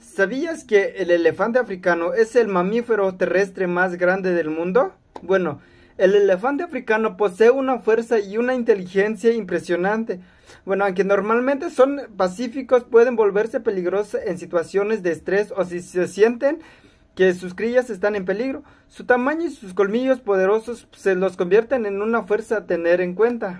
¿Sabías que el elefante africano es el mamífero terrestre más grande del mundo? Bueno, el elefante africano posee una fuerza y una inteligencia impresionante. Bueno, aunque normalmente son pacíficos, pueden volverse peligrosos en situaciones de estrés o si se sienten que sus crías están en peligro. Su tamaño y sus colmillos poderosos se los convierten en una fuerza a tener en cuenta.